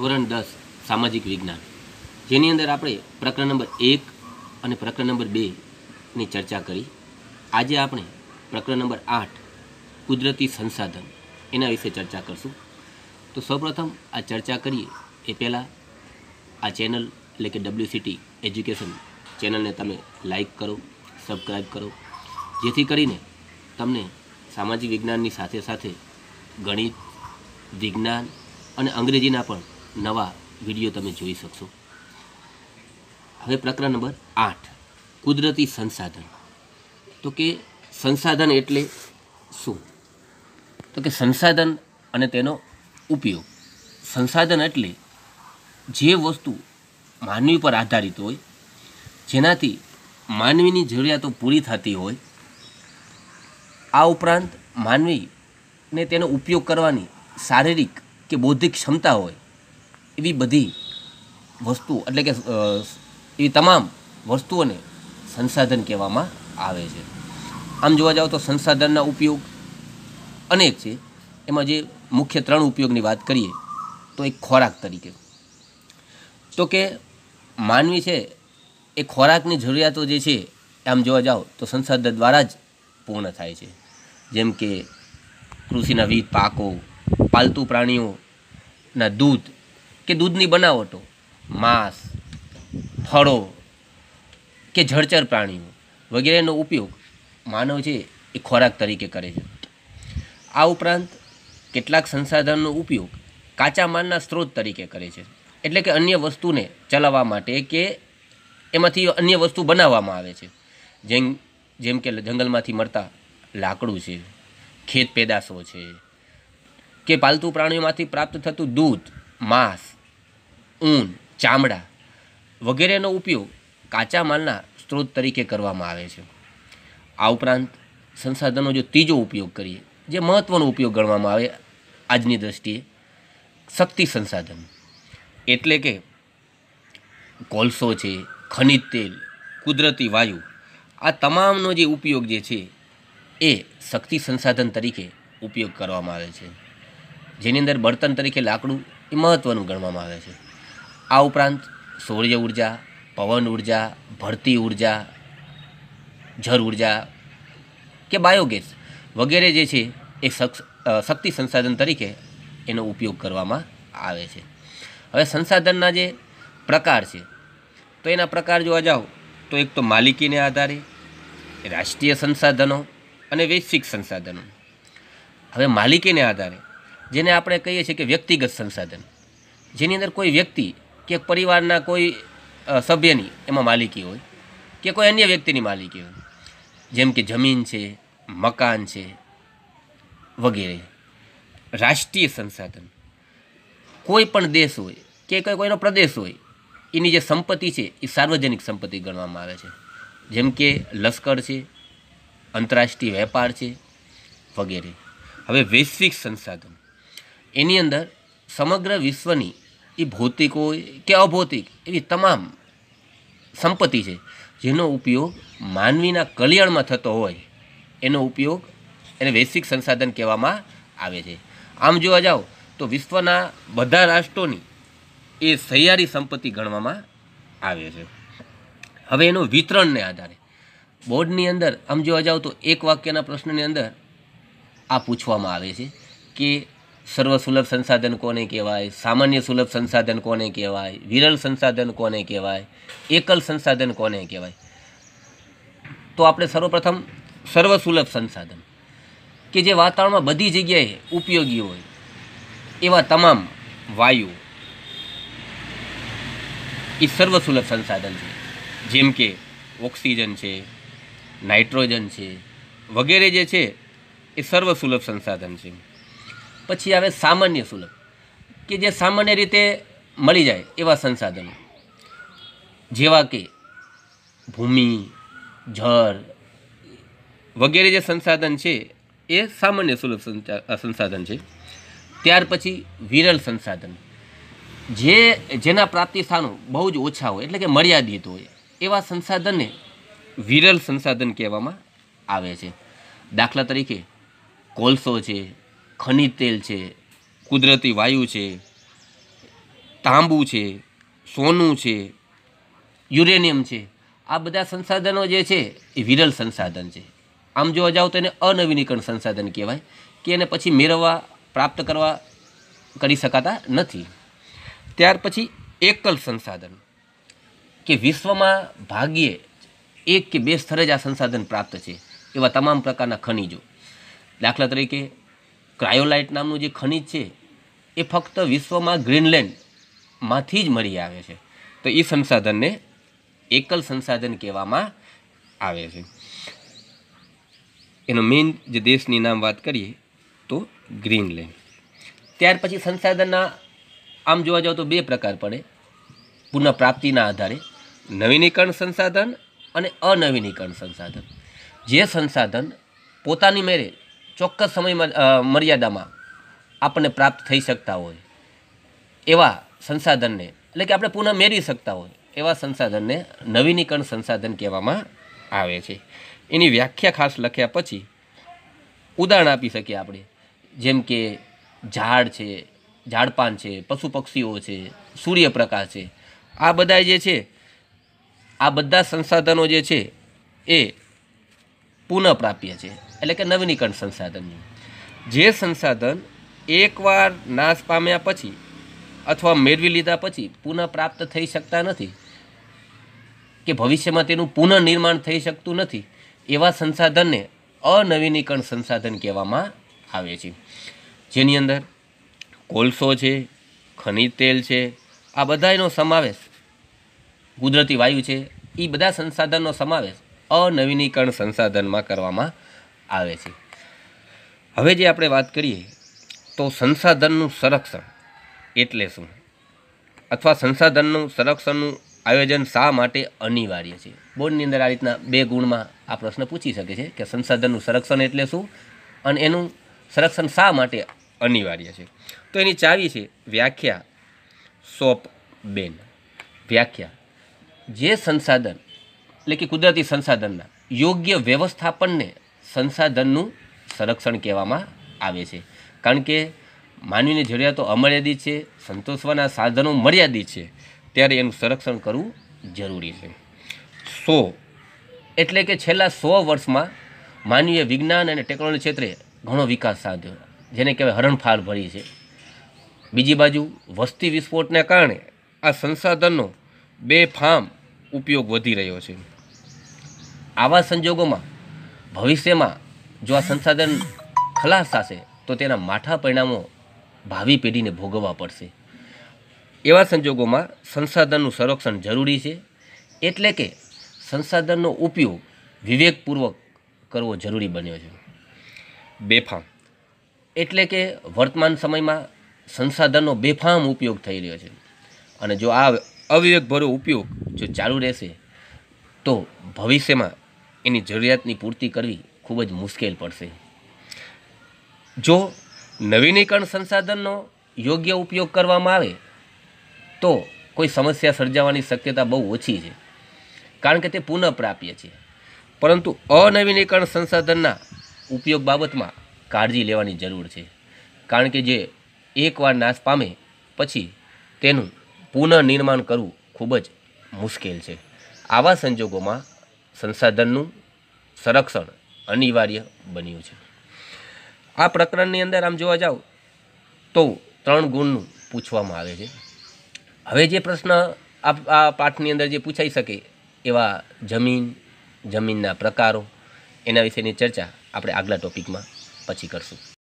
ધોરણ દસ સામાજિક વિજ્ઞાન જેની અંદર આપણે પ્રકરણ નંબર એક અને પ્રકરણ નંબર બેની ચર્ચા કરી આજે આપણે પ્રકરણ નંબર આઠ કુદરતી સંસાધન એના વિશે ચર્ચા કરશું તો સૌપ્રથમ આ ચર્ચા કરીએ એ પહેલાં આ ચેનલ એટલે કે ડબ્લ્યુસીટી એજ્યુકેશન ચેનલને તમે લાઈક કરો સબસ્ક્રાઈબ કરો જેથી કરીને તમને સામાજિક વિજ્ઞાનની સાથે સાથે ગણિત વિજ્ઞાન અને અંગ્રેજીના પણ નવા વિડીયો તમે જોઈ શકશો હવે પ્રકરણ નંબર આઠ કુદરતી સંસાધન તો કે સંસાધન એટલે શું તો કે સંસાધન અને તેનો ઉપયોગ સંસાધન એટલે જે વસ્તુ માનવી પર આધારિત હોય જેનાથી માનવીની જરૂરિયાતો પૂરી થતી હોય આ ઉપરાંત માનવીને તેનો ઉપયોગ કરવાની શારીરિક કે બૌદ્ધિક ક્ષમતા હોય એવી બધી વસ્તુ એટલે કે એવી તમામ વસ્તુઓને સંસાધન કહેવામાં આવે છે આમ જોવા જાઓ તો સંસાધનના ઉપયોગ અનેક છે એમાં જે મુખ્ય ત્રણ ઉપયોગની વાત કરીએ તો એક ખોરાક તરીકે તો કે માનવી છે એ ખોરાકની જરૂરિયાતો જે છે આમ જોવા જાઓ તો સંસાધન દ્વારા જ પૂર્ણ થાય છે જેમ કે કૃષિના વિવિધ પાકો પાલતુ પ્રાણીઓના દૂધ કે દૂધની બનાવટો માંસ ફળો કે જળચર પ્રાણીઓ વગેરેનો ઉપયોગ માનવ છે એ ખોરાક તરીકે કરે છે આ ઉપરાંત કેટલાક સંસાધનનો ઉપયોગ કાચા માલના સ્ત્રોત તરીકે કરે છે એટલે કે અન્ય વસ્તુને ચલાવવા માટે કે એમાંથી અન્ય વસ્તુ બનાવવામાં આવે છે જેમ જેમ કે જંગલમાંથી મળતા લાકડું છે ખેત પેદાશો છે કે પાલતુ પ્રાણીઓમાંથી પ્રાપ્ત થતું દૂધ માંસ ઊન ચામડા વગેરેનો ઉપયોગ કાચા માલના સ્ત્રોત તરીકે કરવામાં આવે છે આ ઉપરાંત સંસાધનો જો ત્રીજો ઉપયોગ કરીએ જે મહત્ત્વનો ઉપયોગ ગણવામાં આવે આજની દ્રષ્ટિએ શક્તિ સંસાધન એટલે કે કોલસો છે ખનિજ તેલ કુદરતી વાયુ આ તમામનો જે ઉપયોગ જે છે એ શક્તિ સંસાધન તરીકે ઉપયોગ કરવામાં આવે છે જેની અંદર બળતણ તરીકે લાકડું એ મહત્ત્વનું ગણવામાં આવે છે આ ઉપરાંત સૌર્ય ઉર્જા પવન ઉર્જા ભરતી ઉર્જા જળ ઉર્જા કે બાયોગેસ વગેરે જે છે એ શક્તિ સંસાધન તરીકે એનો ઉપયોગ કરવામાં આવે છે હવે સંસાધનના જે પ્રકાર છે તો એના પ્રકાર જોવા જાઓ તો એક તો માલિકીને આધારે રાષ્ટ્રીય સંસાધનો અને વૈશ્વિક સંસાધનો હવે માલિકીને આધારે જેને આપણે કહીએ છીએ કે વ્યક્તિગત સંસાધન જેની અંદર કોઈ વ્યક્તિ કે પરિવારના કોઈ સભ્યની એમાં માલિકી હોય કે કોઈ અન્ય વ્યક્તિની માલિકી હોય જેમ કે જમીન છે મકાન છે વગેરે રાષ્ટ્રીય સંસાધન કોઈ પણ દેશ હોય કે કોઈ કોઈનો પ્રદેશ હોય એની જે સંપત્તિ છે એ સાર્વજનિક સંપત્તિ ગણવામાં આવે છે જેમ કે લશ્કર છે આંતરરાષ્ટ્રીય વેપાર છે વગેરે હવે વૈશ્વિક સંસાધન એની અંદર સમગ્ર વિશ્વની એ ભૌતિક હોય કે અભૌતિક એવી તમામ સંપત્તિ છે જેનો ઉપયોગ માનવીના કલ્યાણમાં થતો હોય એનો ઉપયોગ એને વૈશ્વિક સંસાધન કહેવામાં આવે છે આમ જોવા જાઓ તો વિશ્વના બધા રાષ્ટ્રોની એ સહિયારી સંપત્તિ ગણવામાં આવે છે હવે એનું વિતરણને આધારે બોર્ડની અંદર આમ જોવા જાઓ તો એક વાક્યના પ્રશ્નની અંદર આ પૂછવામાં આવે છે કે સર્વસુલભ સંસાધન કોને કહેવાય સામાન્ય સુલભ સંસાધન કોને કહેવાય વિરલ સંસાધન કોને કહેવાય એકલ સંસાધન કોને કહેવાય તો આપણે સર્વપ્રથમ સર્વસુલભ સંસાધન કે જે વાતાવરણમાં બધી જગ્યાએ ઉપયોગી હોય એવા તમામ વાયુ એ સર્વસુલભ સંસાધન છે જેમ કે ઓક્સિજન છે નાઇટ્રોજન છે વગેરે જે છે એ સર્વસુલભ સંસાધન છે પછી આવે સામાન્ય સુલભ કે જે સામાન્ય રીતે મળી જાય એવા સંસાધનો જેવા કે ભૂમિ જળ વગેરે જે સંસાધન છે એ સામાન્ય સુલભ સંસાધન છે ત્યાર પછી વિરલ સંસાધન જે જેના પ્રાપ્તિસ્થાનો બહુ જ ઓછા હોય એટલે કે મર્યાદિત હોય એવા સંસાધનને વિરલ સંસાધન કહેવામાં આવે છે દાખલા તરીકે કોલસો છે ખનિજ તેલ છે કુદરતી વાયુ છે તાંબુ છે સોનું છે યુરેનિયમ છે આ બધા સંસાધનો જે છે એ વિરલ સંસાધન છે આમ જોવા જાઓ તો એને અનવીનીકરણ સંસાધન કહેવાય કે એને પછી મેળવવા પ્રાપ્ત કરવા કરી શકાતા નથી ત્યાર પછી એકલ સંસાધન કે વિશ્વમાં ભાગ્યે એક કે બે સ્તરે જ આ સંસાધન પ્રાપ્ત છે એવા તમામ પ્રકારના ખનિજો દાખલા તરીકે ક્રાયોલાઇટ નામનું જે ખનિજ છે એ ફક્ત વિશ્વમાં ગ્રીનલેન્ડમાંથી જ મળી આવે છે તો એ સંસાધનને એકલ સંસાધન કહેવામાં આવે છે એનો મેઇન જે દેશની નામ વાત કરીએ તો ગ્રીનલેન્ડ ત્યાર પછી સંસાધનના આમ જોવા જાઓ તો બે પ્રકાર પડે પુનઃપ્રાપ્તિના આધારે નવીનીકરણ સંસાધન અને અનવીનીકરણ સંસાધન જે સંસાધન પોતાની મેરે ચોક્કસ સમય મર્યાદામાં આપણને પ્રાપ્ત થઈ શકતા હોય એવા સંસાધનને એટલે કે આપણે પુનઃ મેળવી શકતા હોય એવા સંસાધનને નવીનીકરણ સંસાધન કહેવામાં આવે છે એની વ્યાખ્યા ખાસ લખ્યા પછી ઉદાહરણ આપી શકીએ આપણે જેમ કે ઝાડ છે ઝાડપાન છે પશુ પક્ષીઓ છે સૂર્યપ્રકાશ છે આ બધા જે છે આ બધા સંસાધનો જે છે એ પુનઃપ્રાપ્ય છે એટલે કે નવીનીકરણ સંસાધનનું જે સંસાધન એકવાર નાશ પામ્યા પછી અથવા મેળવી લીધા પછી પુનઃપ્રાપ્ત થઈ શકતા નથી કે ભવિષ્યમાં તેનું પુનઃનિર્માણ થઈ શકતું નથી એવા સંસાધનને અનવીનીકરણ સંસાધન કહેવામાં આવે છે જેની અંદર કોલસો છે ખનિજ તેલ છે આ બધાનો સમાવેશ કુદરતી વાયુ છે એ બધા સંસાધનનો સમાવેશ અનવીનીકરણ સંસાધનમાં કરવામાં આવે છે હવે જે આપણે વાત કરીએ તો સંસાધનનું સંરક્ષણ એટલે શું અથવા સંસાધનનું સંરક્ષણનું આયોજન શા માટે અનિવાર્ય છે બોર્ડની અંદર આ રીતના બે ગુણમાં આ પ્રશ્ન પૂછી શકે છે કે સંસાધનનું સંરક્ષણ એટલે શું અને એનું સંરક્ષણ શા માટે અનિવાર્ય છે તો એની ચાવી છે વ્યાખ્યા સોપ બેન વ્યાખ્યા જે સંસાધન એટલે કે કુદરતી સંસાધનના યોગ્ય વ્યવસ્થાપનને સંસાધનનું સંરક્ષણ કહેવામાં આવે છે કારણ કે માનવીની જરૂરિયાતો અમર્યાદિત છે સંતોષવાના સાધનો મર્યાદિત છે ત્યારે એનું સંરક્ષણ કરવું જરૂરી છે સો એટલે કે છેલ્લા સો વર્ષમાં માનવીય વિજ્ઞાન અને ટેકનોલોજી ક્ષેત્રે ઘણો વિકાસ સાધ્યો જેને કહેવાય હરણફાળ ભરી છે બીજી બાજુ વસ્તી વિસ્ફોટને કારણે આ સંસાધનો બેફામ ઉપયોગ વધી રહ્યો છે આવા સંજોગોમાં ભવિષ્યમાં જો આ સંસાધન ખલાસ થશે તો તેના માઠા પરિણામો ભાવિ પેઢીને ભોગવવા પડશે એવા સંજોગોમાં સંસાધનનું સંરક્ષણ જરૂરી છે એટલે કે સંસાધનનો ઉપયોગ વિવેકપૂર્વક કરવો જરૂરી બન્યો છે બેફામ એટલે કે વર્તમાન સમયમાં સંસાધનનો બેફામ ઉપયોગ થઈ રહ્યો છે અને જો આ અવિવેકભરો ઉપયોગ જો ચાલુ રહેશે તો ભવિષ્યમાં એની જરૂરિયાતની પૂર્તિ કરવી ખૂબ જ મુશ્કેલ પડશે જો નવીનીકરણ સંસાધનનો યોગ્ય ઉપયોગ કરવામાં આવે તો કોઈ સમસ્યા સર્જાવાની શક્યતા બહુ ઓછી છે કારણ કે તે પુનઃપ્રાપ્ય છે પરંતુ અનવીનીકરણ સંસાધનના ઉપયોગ બાબતમાં કાળજી લેવાની જરૂર છે કારણ કે જે એકવાર નાશ પામે પછી તેનું પુનઃનિર્માણ કરવું ખૂબ જ મુશ્કેલ છે આવા સંજોગોમાં સંસાધનનું સંરક્ષણ અનિવાર્ય બન્યું છે આ પ્રકરણની અંદર આમ જોવા જાઓ તો ત્રણ ગુણનું પૂછવામાં આવે છે હવે જે પ્રશ્ન આ પાઠની અંદર જે પૂછાઈ શકે એવા જમીન જમીનના પ્રકારો એના વિશેની ચર્ચા આપણે આગલા ટોપિકમાં પછી કરશું